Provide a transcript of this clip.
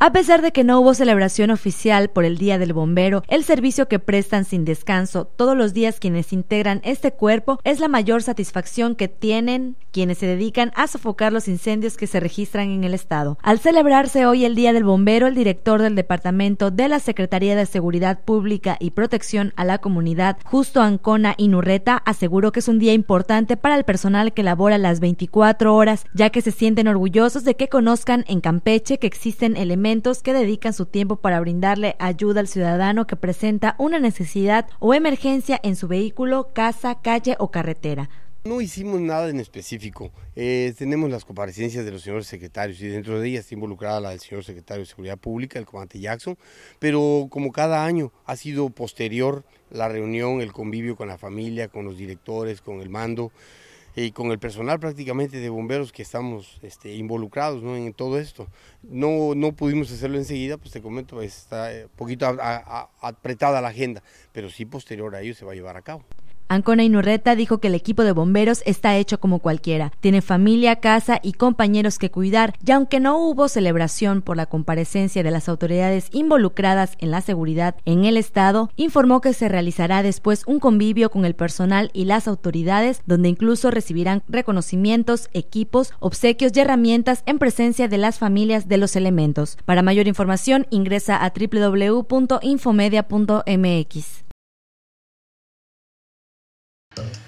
A pesar de que no hubo celebración oficial por el Día del Bombero, el servicio que prestan sin descanso todos los días quienes integran este cuerpo es la mayor satisfacción que tienen quienes se dedican a sofocar los incendios que se registran en el Estado. Al celebrarse hoy el Día del Bombero, el director del Departamento de la Secretaría de Seguridad Pública y Protección a la Comunidad, Justo Ancona Inurreta, aseguró que es un día importante para el personal que labora las 24 horas, ya que se sienten orgullosos de que conozcan en Campeche que existen elementos que dedican su tiempo para brindarle ayuda al ciudadano que presenta una necesidad o emergencia en su vehículo, casa, calle o carretera. No hicimos nada en específico. Eh, tenemos las comparecencias de los señores secretarios y dentro de ellas está involucrada la del señor secretario de Seguridad Pública, el comandante Jackson, pero como cada año ha sido posterior la reunión, el convivio con la familia, con los directores, con el mando y eh, con el personal prácticamente de bomberos que estamos este, involucrados en todo esto. No, no pudimos hacerlo enseguida, pues te comento, está un eh, poquito apretada la agenda, pero sí posterior a ello se va a llevar a cabo. Ancona Inurreta dijo que el equipo de bomberos está hecho como cualquiera. Tiene familia, casa y compañeros que cuidar, y aunque no hubo celebración por la comparecencia de las autoridades involucradas en la seguridad en el Estado, informó que se realizará después un convivio con el personal y las autoridades, donde incluso recibirán reconocimientos, equipos, obsequios y herramientas en presencia de las familias de los elementos. Para mayor información, ingresa a www.infomedia.mx. Tá.